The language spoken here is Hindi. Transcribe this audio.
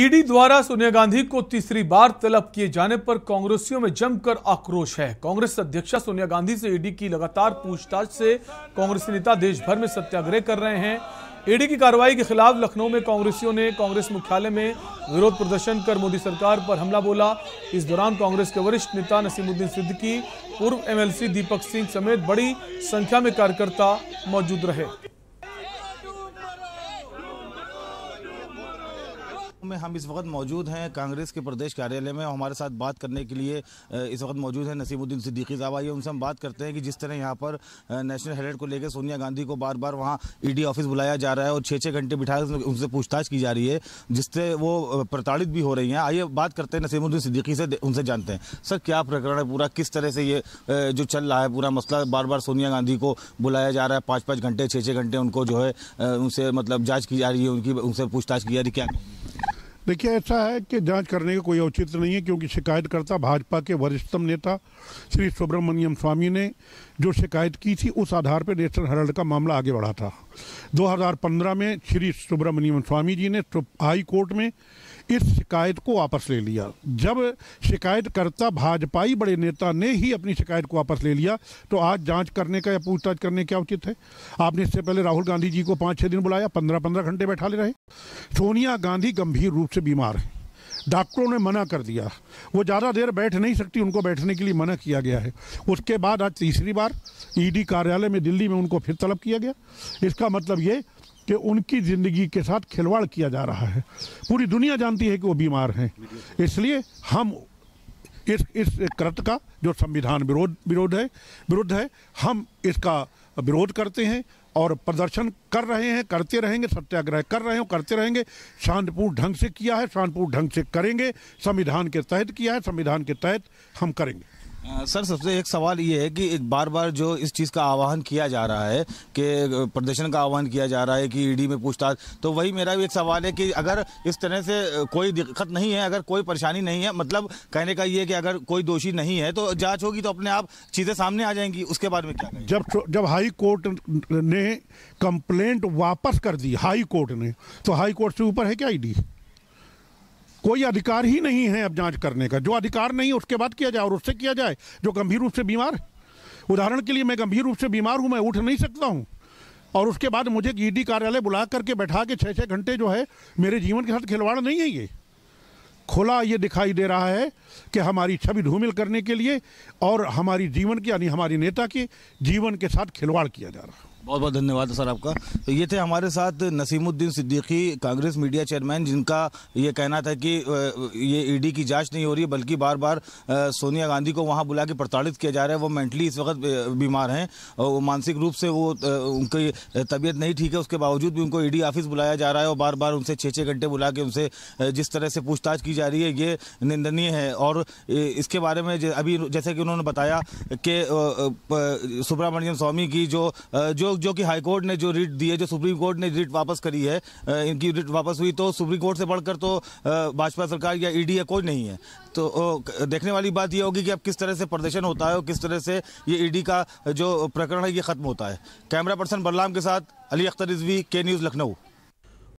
ईडी द्वारा सोनिया गांधी को तीसरी बार तलब किए जाने पर कांग्रेसियों में जमकर आक्रोश है कांग्रेस अध्यक्षा सोनिया गांधी से ईडी की लगातार पूछताछ से कांग्रेसी नेता देश भर में सत्याग्रह कर रहे हैं ईडी की कार्रवाई के खिलाफ लखनऊ में कांग्रेसियों ने कांग्रेस मुख्यालय में विरोध प्रदर्शन कर मोदी सरकार पर हमला बोला इस दौरान कांग्रेस के वरिष्ठ नेता नसीमुद्दीन सिद्दीकी पूर्व एमएलसी दीपक सिंह समेत बड़ी संख्या में कार्यकर्ता मौजूद रहे में हम इस वक्त मौजूद हैं कांग्रेस के प्रदेश कार्यालय में और हमारे साथ बात करने के लिए इस वक्त मौजूद हैं नसीमुद्दीन सिद्दीकी साहब आइए उनसे हम बात करते हैं कि जिस तरह यहाँ पर नेशनल हेराल्ड को लेकर सोनिया गांधी को बार बार वहाँ ईडी ऑफिस बुलाया जा रहा है और छः छः घंटे बिठा उनसे पूछताछ की जा रही है जिससे वो प्रताड़ित भी हो रही हैं आइए बात करते हैं नसीमुद्दीन सिद्दीकी से उनसे जानते हैं सर क्या प्रकरण है पूरा किस तरह से ये जो चल रहा है पूरा मसला बार बार सोनिया गांधी को बुलाया जा रहा है पाँच पाँच घंटे छः छः घंटे उनको जो है उनसे मतलब जाँच की जा रही है उनकी उनसे पूछताछ की जा रही है क्या देखिए ऐसा है कि जांच करने का कोई औचित्य नहीं है क्योंकि शिकायतकर्ता भाजपा के वरिष्ठतम नेता श्री सुब्रमण्यम स्वामी ने जो शिकायत की थी उस आधार पर नेशनल हेरल्ड का मामला आगे बढ़ा था 2015 में श्री सुब्रमण्यम स्वामी जी ने हाई कोर्ट में इस शिकायत को वापस ले लिया जब शिकायतकर्ता भाजपाई बड़े नेता ने ही अपनी शिकायत को वापस ले लिया तो आज जांच करने का या पूछताछ करने क्या उचित है आपने इससे पहले राहुल गांधी जी को पाँच छः दिन बुलाया पंद्रह पंद्रह घंटे बैठा ले रहे सोनिया गांधी गंभीर रूप से बीमार है डॉक्टरों ने मना कर दिया वो ज़्यादा देर बैठ नहीं सकती उनको बैठने के लिए मना किया गया है उसके बाद आज तीसरी बार ईडी कार्यालय में दिल्ली में उनको फिर तलब किया गया इसका मतलब ये कि उनकी ज़िंदगी के साथ खिलवाड़ किया जा रहा है पूरी दुनिया जानती है कि वो बीमार हैं इसलिए हम इस इस कृत का जो संविधान विरोध विरोध है विरुद्ध है हम इसका विरोध करते हैं और प्रदर्शन कर रहे हैं करते रहेंगे सत्याग्रह कर रहे हो करते रहेंगे शांतिपूर्ण ढंग से किया है शांतिपूर्ण ढंग से करेंगे संविधान के तहत किया है संविधान के तहत हम करेंगे सर सबसे एक सवाल ये है कि बार बार जो इस चीज़ का आह्वान किया जा रहा है कि प्रदर्शन का आह्वान किया जा रहा है कि ईडी में पूछताछ तो वही मेरा भी एक सवाल है कि अगर इस तरह से कोई दिक्कत नहीं है अगर कोई परेशानी नहीं है मतलब कहने का ये कि अगर कोई दोषी नहीं है तो जाँच होगी तो अपने आप चीज़ें सामने आ जाएंगी उसके बारे में क्या जब जब हाई कोर्ट ने कंप्लेंट वापस कर दी हाई कोर्ट ने तो हाई कोर्ट से ऊपर है क्या ई कोई अधिकार ही नहीं है अब जांच करने का जो अधिकार नहीं उसके बाद किया जाए और उससे किया जाए जो गंभीर रूप से बीमार उदाहरण के लिए मैं गंभीर रूप से बीमार हूँ मैं उठ नहीं सकता हूँ और उसके बाद मुझे ईडी कार्यालय बुला करके बैठा के छः छः घंटे जो है मेरे जीवन के साथ खिलवाड़ नहीं है ये खुला ये दिखाई दे रहा है कि हमारी छवि धूमिल करने के लिए और हमारी जीवन की यानी हमारी नेता के जीवन के साथ खिलवाड़ किया जा रहा है बहुत बहुत धन्यवाद सर आपका तो ये थे हमारे साथ नसीमुद्दीन सिद्दीकी कांग्रेस मीडिया चेयरमैन जिनका ये कहना था कि ये ईडी e की जांच नहीं हो रही है बल्कि बार बार सोनिया गांधी को वहाँ बुला के प्रताड़ित किया जा रहा है वो मेंटली इस वक्त बीमार हैं और मानसिक रूप से वो उनकी तबीयत नहीं ठीक है उसके बावजूद भी उनको ई e ऑफिस बुलाया जा रहा है और बार बार उनसे छः छः घंटे बुला के उनसे जिस तरह से पूछताछ की जा रही है ये निंदनीय है और इसके बारे में अभी जैसे कि उन्होंने बताया कि सुब्रमण्यम स्वामी की जो जो जो कि हाईकोर्ट ने जो रिट दी है जो सुप्रीम कोर्ट ने रिट वापस करी है इनकी रिट वापस हुई तो सुप्रीम कोर्ट से बढ़कर तो भाजपा सरकार या ईडी e या कोई नहीं है तो देखने वाली बात यह होगी कि अब किस तरह से प्रदर्शन होता है और किस तरह से ये ईडी e का जो प्रकरण है ये खत्म होता है कैमरा पर्सन बलराम के साथ अली अख्तर रिजवी के न्यूज़ लखनऊ